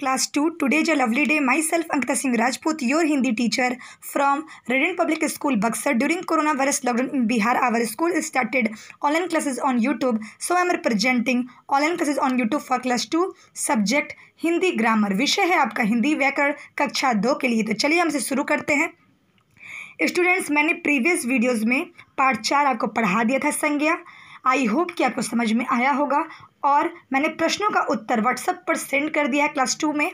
class two today is a lovely day myself Ankita Singh Rajput your Hindi teacher from Radiant Public School Buxar during corona virus lockdown in Bihar our school started online classes on YouTube so I am representing online classes on YouTube for class two subject Hindi grammar विषय है आपका हिंदी व्याकरण कक्षा दो के लिए तो चलिए हम इसे शुरू करते हैं स्टूडेंट्स मैंने प्रीवियस वीडियोज़ में पार्ट चार आपको पढ़ा दिया था संज्ञा आई होप कि आपको समझ में आया होगा और मैंने प्रश्नों का उत्तर व्हाट्सएप पर सेंड कर दिया है क्लास टू में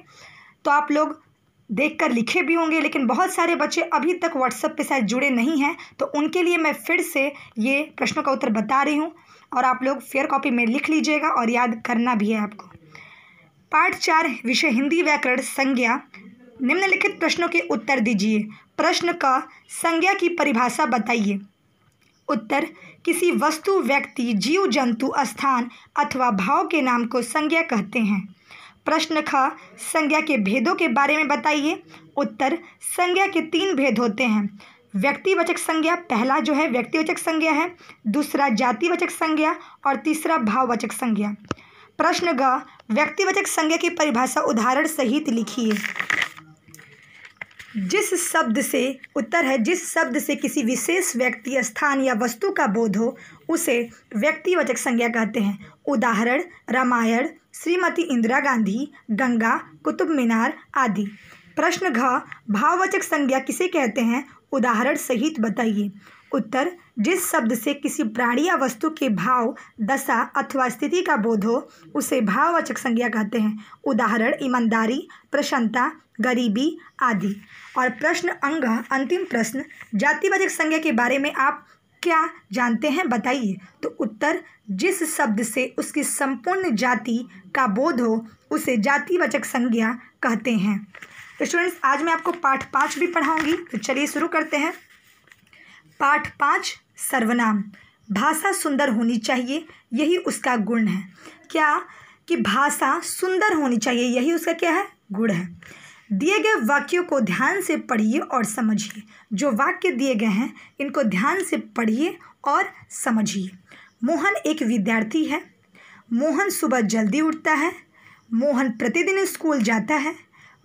तो आप लोग देख कर लिखे भी होंगे लेकिन बहुत सारे बच्चे अभी तक व्हाट्सएप पे शायद जुड़े नहीं हैं तो उनके लिए मैं फिर से ये प्रश्नों का उत्तर बता रही हूँ और आप लोग फेयर कॉपी में लिख लीजिएगा और याद करना भी है आपको पाठ चार विषय हिंदी व्याकरण संज्ञा निम्नलिखित प्रश्नों के उत्तर दीजिए प्रश्न का संज्ञा की परिभाषा बताइए उत्तर किसी वस्तु व्यक्ति जीव जंतु स्थान अथवा भाव के नाम को संज्ञा कहते हैं प्रश्न ख संज्ञा के भेदों के बारे में बताइए उत्तर संज्ञा के तीन भेद होते हैं व्यक्तिवचक संज्ञा पहला जो है व्यक्तिवचक संज्ञा है दूसरा जातिवचक संज्ञा और तीसरा भाववचक संज्ञा प्रश्न ग व्यक्तिवचक संज्ञा की परिभाषा उदाहरण सहित लिखिए जिस शब्द से उत्तर है जिस शब्द से किसी विशेष व्यक्ति स्थान या वस्तु का बोध हो उसे व्यक्तिवचक संज्ञा कहते हैं उदाहरण रामायण श्रीमती इंदिरा गांधी गंगा कुतुब मीनार आदि प्रश्न घ भाववचक संज्ञा किसे कहते हैं उदाहरण सहित बताइए उत्तर जिस शब्द से किसी प्राणी या वस्तु के भाव दशा अथवा स्थिति का बोध हो उसे भाववाचक संज्ञा कहते हैं उदाहरण ईमानदारी प्रसन्नता गरीबी आदि और प्रश्न अंग अंतिम प्रश्न जातिवाचक संज्ञा के बारे में आप क्या जानते हैं बताइए तो उत्तर जिस शब्द से उसकी संपूर्ण जाति का बोध हो उसे जातिवाचक संज्ञा कहते हैं स्टूडेंट्स आज मैं आपको पाठ पाँच भी पढ़ाऊंगी तो चलिए शुरू करते हैं पाठ पाँच सर्वनाम भाषा सुंदर होनी चाहिए यही उसका गुण है क्या कि भाषा सुंदर होनी चाहिए यही उसका क्या है गुण है दिए गए वाक्यों को ध्यान से पढ़िए और समझिए जो वाक्य दिए गए हैं इनको ध्यान से पढ़िए और समझिए मोहन एक विद्यार्थी है मोहन सुबह जल्दी उठता है मोहन प्रतिदिन स्कूल जाता है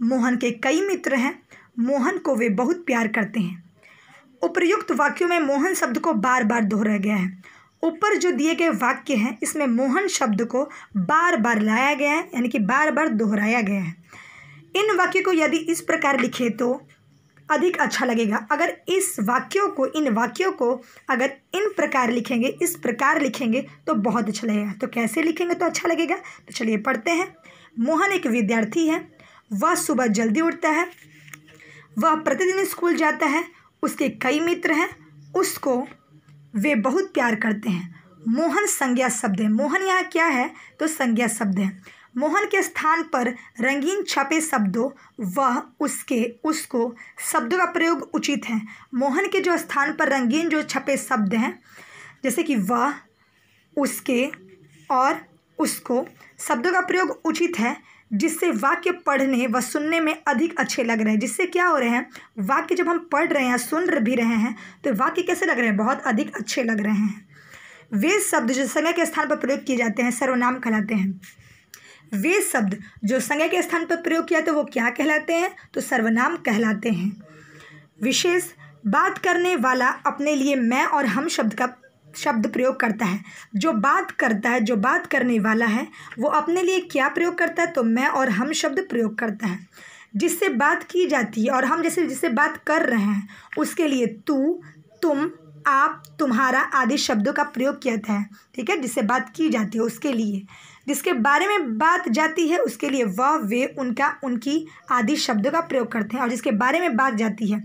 मोहन के कई मित्र हैं मोहन को वे बहुत प्यार करते हैं उपयुक्त वाक्यों में मोहन शब्द को बार बार दोहराया गया है ऊपर जो दिए गए वाक्य हैं इसमें मोहन शब्द को बार बार लाया गया है यानी कि बार बार दोहराया गया है इन वाक्य को यदि इस प्रकार लिखे तो अधिक अच्छा लगेगा अगर इस वाक्यों को इन वाक्यों को अगर इन प्रकार लिखेंगे इस प्रकार लिखेंगे तो बहुत अच्छा लगेगा तो कैसे लिखेंगे तो अच्छा लगेगा तो चलिए पढ़ते हैं मोहन एक विद्यार्थी है वह सुबह जल्दी उठता है वह प्रतिदिन स्कूल जाता है उसके कई मित्र हैं उसको वे बहुत प्यार करते हैं मोहन संज्ञा शब्द है मोहन यहाँ क्या है तो संज्ञा शब्द है मोहन के स्थान पर रंगीन छपे शब्दों वह उसके उसको शब्दों का प्रयोग उचित है मोहन के जो स्थान पर रंगीन जो छपे शब्द हैं जैसे कि वह उसके और उसको शब्दों का प्रयोग उचित है जिससे वाक्य पढ़ने व सुनने में अधिक अच्छे लग रहे हैं जिससे क्या हो रहे हैं वाक्य जब हम पढ़ रहे हैं सुन भी रहे हैं तो वाक्य कैसे लग रहे हैं बहुत अधिक अच्छे लग रहे हैं वे शब्द जो संज्ञा के स्थान पर प्रयोग किए जाते हैं सर्वनाम कहलाते हैं वे शब्द जो संज्ञा के स्थान पर प्रयोग किया तो वो क्या कहलाते हैं तो सर्वनाम कहलाते हैं विशेष बात करने वाला अपने लिए मैं और हम शब्द का शब्द प्रयोग करता है जो बात करता है जो बात करने वाला है वो अपने लिए क्या प्रयोग करता है तो मैं और हम शब्द प्रयोग करता है जिससे बात की जाती है और हम जैसे जिससे बात कर रहे हैं उसके लिए तू तुम आप तुम्हारा आदि शब्दों का प्रयोग किया है ठीक है जिससे बात की जाती है उसके लिए जिसके बारे में बात जाती है उसके लिए वह वे उनका उनकी आदि शब्दों का प्रयोग करते हैं और जिसके बारे में बात जाती है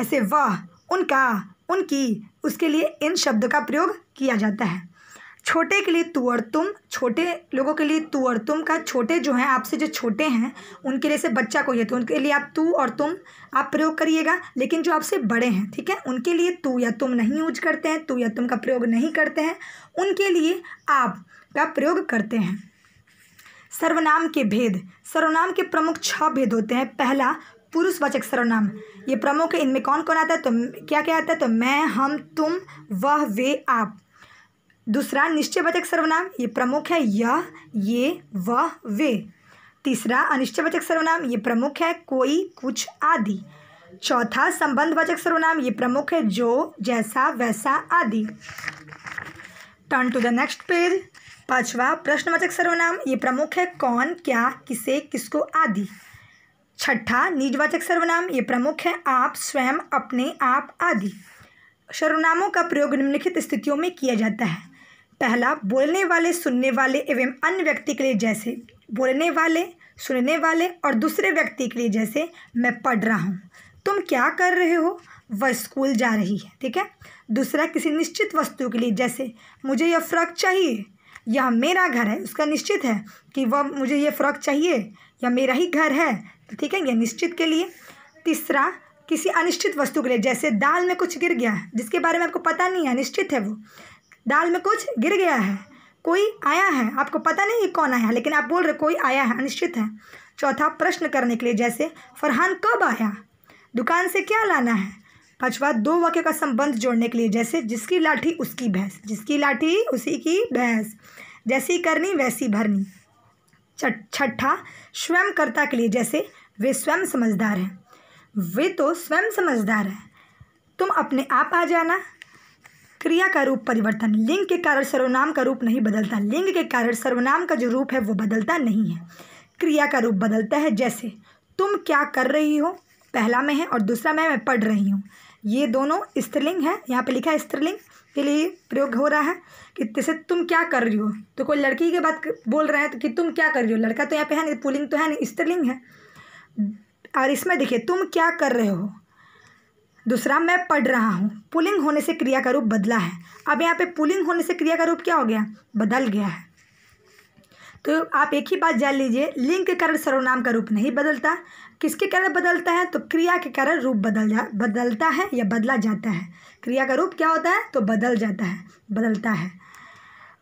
ऐसे वह उनका उनकी उसके लिए इन शब्द का प्रयोग किया जाता है छोटे के लिए तू और तुम छोटे लोगों के लिए तू और तुम का छोटे जो हैं आपसे जो छोटे हैं उनके लिए से बच्चा को ये तो उनके लिए आप तू और तुम आप प्रयोग करिएगा लेकिन जो आपसे बड़े हैं ठीक है उनके लिए तू या तुम नहीं यूज करते हैं तू या तुम का प्रयोग नहीं करते हैं उनके लिए आप का प्रयोग करते हैं सर्वनाम के भेद सर्वनाम के प्रमुख छः भेद होते हैं पहला पुरुषवाचक सर्वनाम ये प्रमुख है इनमें कौन कौन आता है तो क्या क्या आता है तो मैं हम तुम वह वे आप दूसरा निश्चय वचक सर्वनाम ये प्रमुख है यह ये वह वे तीसरा अनिश्चय वचक सर्वनाम ये प्रमुख है कोई कुछ आदि चौथा संबंध वचक सर्वनाम ये प्रमुख है जो जैसा वैसा आदि turn to the next page पांचवा प्रश्नवाचक सर्वनाम ये प्रमुख है कौन क्या किसे किसको आदि छठा निजवाचक सर्वनाम ये प्रमुख है आप स्वयं अपने आप आदि सर्वनामों का प्रयोग निम्नलिखित स्थितियों में किया जाता है पहला बोलने वाले सुनने वाले एवं अन्य व्यक्ति के लिए जैसे बोलने वाले सुनने वाले और दूसरे व्यक्ति के लिए जैसे मैं पढ़ रहा हूँ तुम क्या कर रहे हो वह स्कूल जा रही है ठीक है दूसरा किसी निश्चित वस्तु के लिए जैसे मुझे यह फ्रॉक चाहिए यह मेरा घर है उसका निश्चित है कि वह मुझे ये फ़्रॉक चाहिए या मेरा ही घर है तो ठीक है यह निश्चित के लिए तीसरा किसी अनिश्चित वस्तु के लिए जैसे दाल में कुछ गिर गया है जिसके बारे में आपको पता नहीं है निश्चित है वो दाल में कुछ गिर गया है कोई आया है आपको पता नहीं कौन आया है लेकिन आप बोल रहे कोई आया है अनिश्चित है चौथा प्रश्न करने के लिए जैसे फरहान कब आया दुकान से क्या लाना है पांचवा दो वाक्य का संबंध जोड़ने के लिए जैसे जिसकी लाठी उसकी भैंस जिसकी लाठी उसी की भैंस जैसी करनी वैसी भरनी छठा स्वयंकर्ता के लिए जैसे वे स्वयं समझदार हैं वे तो स्वयं समझदार हैं तुम अपने आप आ जाना क्रिया का रूप परिवर्तन लिंग के कारण सर्वनाम का रूप नहीं बदलता लिंग के कारण सर्वनाम का जो रूप है वो बदलता नहीं है क्रिया का रूप बदलता है जैसे तुम क्या कर रही हो पहला में है और दूसरा में मैं पढ़ रही हूँ ये दोनों स्त्रीलिंग है यहाँ पे लिखा है स्त्रीलिंग के लिए प्रयोग हो रहा है कि जैसे तुम क्या कर रही हो तो कोई लड़की के बात बोल रहे हैं तो कि तुम क्या कर रही हो लड़का तो यहाँ पे है नहीं पुलिंग तो है नहीं स्त्रीलिंग है और इसमें देखिए तुम क्या कर रहे हो दूसरा मैं पढ़ रहा हूँ पुलिंग होने से क्रिया का रूप बदला है अब यहाँ पे पुलिंग होने से क्रिया का रूप क्या हो गया बदल गया है तो आप एक ही बात जान लीजिए लिंग के कारण सर्वनाम का रूप नहीं बदलता किसके कारण बदलता है तो क्रिया के कारण रूप बदल जा बदलता है या बदला जाता है क्रिया का रूप क्या होता है तो बदल जाता है बदलता है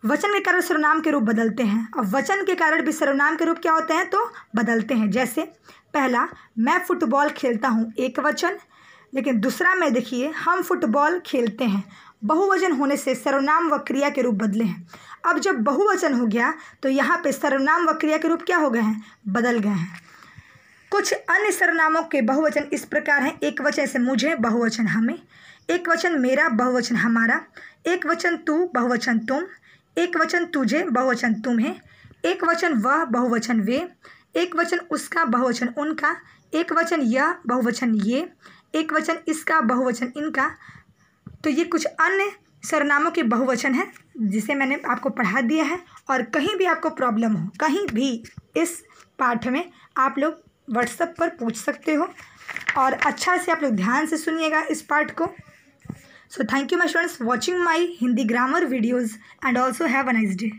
वचन के कारण सर्वनाम के रूप बदलते हैं और वचन के कारण भी सर्वनाम के रूप क्या होते हैं तो बदलते हैं जैसे पहला मैं फुटबॉल खेलता हूँ एक वचन लेकिन दूसरा में देखिए हम फुटबॉल खेलते हैं बहुवचन होने से सर्वनाम व क्रिया के रूप बदले हैं अब जब बहुवचन हो गया तो यहाँ पे सर्वनाम व क्रिया के रूप क्या हो गए हैं बदल गए हैं कुछ अन्य सरनामों के बहुवचन इस प्रकार हैं एक वचन से मुझे बहुवचन हमें एक वचन मेरा बहुवचन हमारा एक वचन तू बहुवचन तुम एक वचन तुझे बहुवचन तुम्हें एक वचन वह बहुवचन वे एक वचन उसका बहुवचन उनका एक वचन यह बहुवचन ये एक वचन इसका बहुवचन इनका तो ये कुछ अन्य सरनामों के बहुवचन हैं जिसे मैंने आपको पढ़ा दिया है और कहीं भी आपको प्रॉब्लम हो कहीं भी इस पाठ में आप लोग व्हाट्सएप पर पूछ सकते हो और अच्छा से आप लोग ध्यान से सुनिएगा इस पार्ट को so thank you my students watching my Hindi grammar videos and also have a nice day